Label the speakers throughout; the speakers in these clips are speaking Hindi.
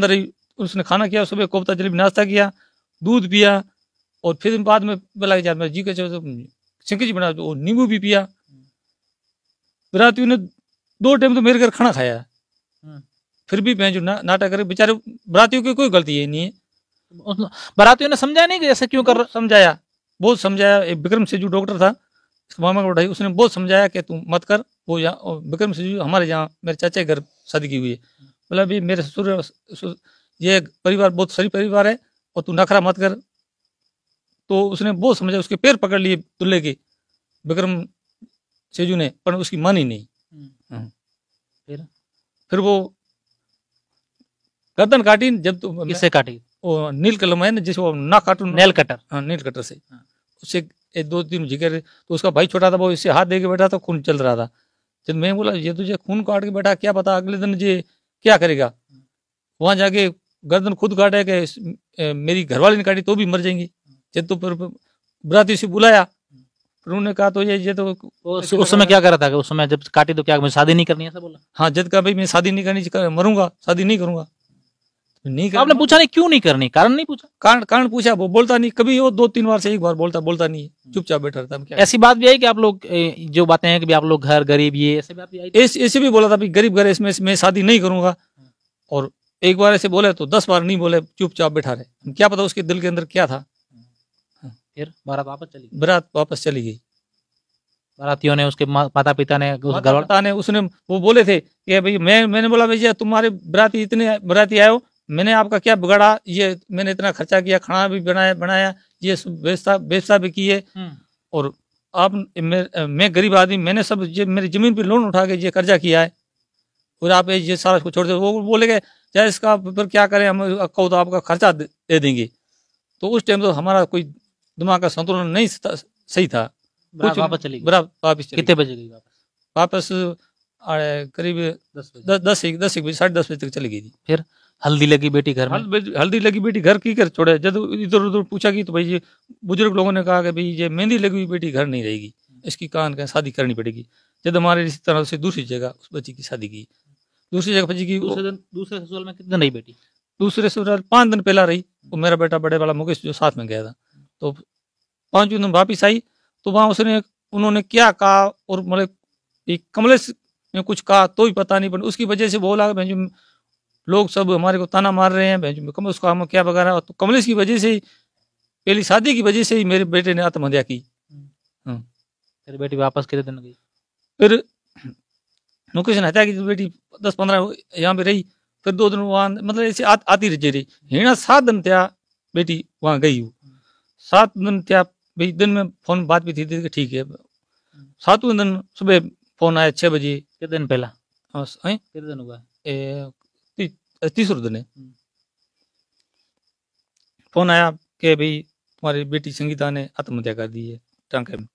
Speaker 1: अंदर ही उसने खाना किया सुबह कोफ्ता जलेबी नाश्ता किया दूध पिया और फिर बाद में बोला कि यार जी के चलो तो सिंह जी बना और नींबू भी पिया रात ने दो टाइम तो मेरे घर खाना खाया हाँ। फिर भी मैं जो ना, नाटक करे बेचारे बरातियों की कोई गलती है नहीं है बरातियों ने समझाया नहीं कि ऐसा क्यों कर समझाया बहुत समझाया एक विक्रम से जो डॉक्टर था मामा का को उसने बहुत समझाया कि तू मत कर वो यहाँ विक्रम से जो हमारे यहाँ मेरे चाचा के घर शादी की हुई है मतलब ये मेरे ससुर ये परिवार बहुत सही परिवार है और तू नखरा मत कर तो उसने बहुत समझा उसके पैर पकड़ लिए दुल्हे के विक्रम सेजू ने पर उसकी मानी नहीं हम्म। हाँ। फिर फिर वो गर्दन काटी जब तो किसे काटी वो नील कलम है ना जिसको ना काटू नेल कटर हाँ नील कटर से हाँ। उससे एक दो तीन जिक्र तो उसका भाई छोटा था वो इससे हाथ दे के बैठा था खून चल रहा था जब मैं बोला ये तुझे खून काट के बैठा क्या पता अगले दिन ये क्या करेगा वहां जाके गर्दन खुद काटे के मेरी घरवाली ने काटी तो भी मर जाएंगी जब तो बराती से बुलाया फिर उन्होंने कहा तो ये ये तो उस, उस समय क्या कर रहा था उस समय जब काटी तो क्या मुझे शादी नहीं करनी ऐसा बोला हाँ जद का भाई मैं शादी नहीं करनी मरूंगा शादी नहीं करूंगा नहीं आपने पूछा नहीं क्यों नहीं करनी कारण नहीं पूछा कारण कारण पूछा वो बोलता नहीं कभी वो दो तीन बार से एक बार बोलता बोलता नहीं हम्म। चुपचाप बैठा रहता क्या ऐसी बात भी है कि आप लोग जो बातें हैं कि आप लोग घर गरीब ये ऐसे भी ऐसे भी बोला था गरीब घर इसमें मैं शादी नहीं करूंगा हम्म। और एक बार ऐसे बोले तो दस बार नहीं बोले चुपचाप बैठा रहे क्या पता उसके दिल के अंदर क्या था हम्म। फिर बारात वापस चली बारात वापस चली गई बारातियों ने उसके माता पिता ने उस ने उसने वो बोले थे कि भाई मैं मैंने बोला भैया तुम्हारे बराती इतने बराती आए हो मैंने आपका क्या बिगाड़ा ये मैंने इतना खर्चा किया खाना भी बनाया बनाया ये व्यवस्था व्यवस्था भी की है हम्म। और आप मैं, गरीब आदमी मैंने सब ये मेरी जमीन पर लोन उठा के ये कर्जा किया है और आप ये सारा कुछ छोड़ दे वो बोलेगे चाहे इसका फिर क्या करें हम कहो तो आपका खर्चा दे, देंगे तो उस टाइम तो हमारा कोई दिमाग का संतुलन नहीं सही था कुछ वापस चली बराबर वापस कितने बजे गई वापस वापस करीब दस दस दस एक बजे साढ़े दस बजे तक चली गई थी फिर हल्दी लगी बेटी घर में हल्दी लगी बेटी घर की कर छोड़े जब इधर उधर पूछा कि तो भाई ये बुजुर्ग लोगों ने कहा कि भाई ये मेहंदी लगी हुई बेटी घर नहीं रहेगी इसकी कान कहें शादी करनी पड़ेगी जब हमारे इसी तरह से दूसरी जगह उस बच्ची की शादी की दूसरी जगह बच्ची की दूसरे दिन दूसरे ससुराल में कितने रही बेटी दूसरे ससुराल पाँच दिन पहला रही तो मेरा बेटा बड़े वाला मुकेश जो साथ में गया था तो पाँच दिन वापिस आई तो वहाँ उसने उन्होंने क्या कहा और मतलब एक कमलेश ने कुछ कहा तो भी पता नहीं पड़ा उसकी वजह से बोला मैं जो लोग सब हमारे को ताना मार रहे हैं कमल उसको हम क्या वगैरह तो कमलेश की वजह से ही पहली शादी की वजह से ही मेरे बेटे ने आत्महत्या की फिर हम्म। हाँ। बेटी वापस कितने दिन गई फिर मुकेश ने हत्या की तो बेटी दस पंद्रह यहाँ पे रही फिर दो दिन वहां मतलब ऐसे आ, आती रही रही हिणा सात दिन त्या बेटी वहां गई हो सात दिन त्या भाई दिन में फोन बात भी थी थी ठीक है सातवें दिन सुबह फोन आया छह बजे कितने दिन पहला हाँ, कितने दिन हुआ तीसरे दिन हम्म। फोन आया कि भाई तुम्हारी बेटी संगीता ने आत्महत्या कर दी है टांके में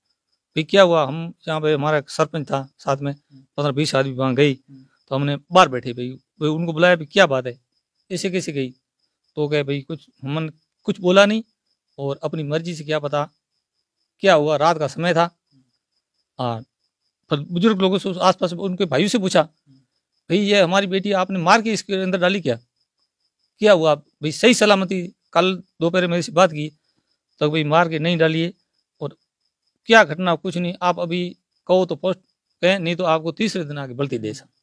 Speaker 1: भी क्या हुआ हम यहाँ पे हमारा सरपंच था साथ में पंद्रह बीस आदमी वहाँ गई हम्म। तो हमने बाहर बैठे भाई भाई उनको बुलाया भाई क्या बात है ऐसे कैसे गई तो कहे भाई कुछ हमने कुछ बोला नहीं और अपनी मर्जी से क्या पता क्या हुआ रात का समय था और हम्म। हाँ, फिर बुजुर्ग लोगों से आस पास उनके भाइयों से पूछा भाई ये हमारी बेटी आपने मार के इसके अंदर डाली क्या क्या हुआ भाई सही सलामती कल दोपहर मेरे से बात की तो भाई मार के नहीं डालिए और क्या घटना कुछ नहीं आप अभी कहो तो पोस्ट कहें नहीं तो आपको तीसरे दिन आके बल्ती दे सकते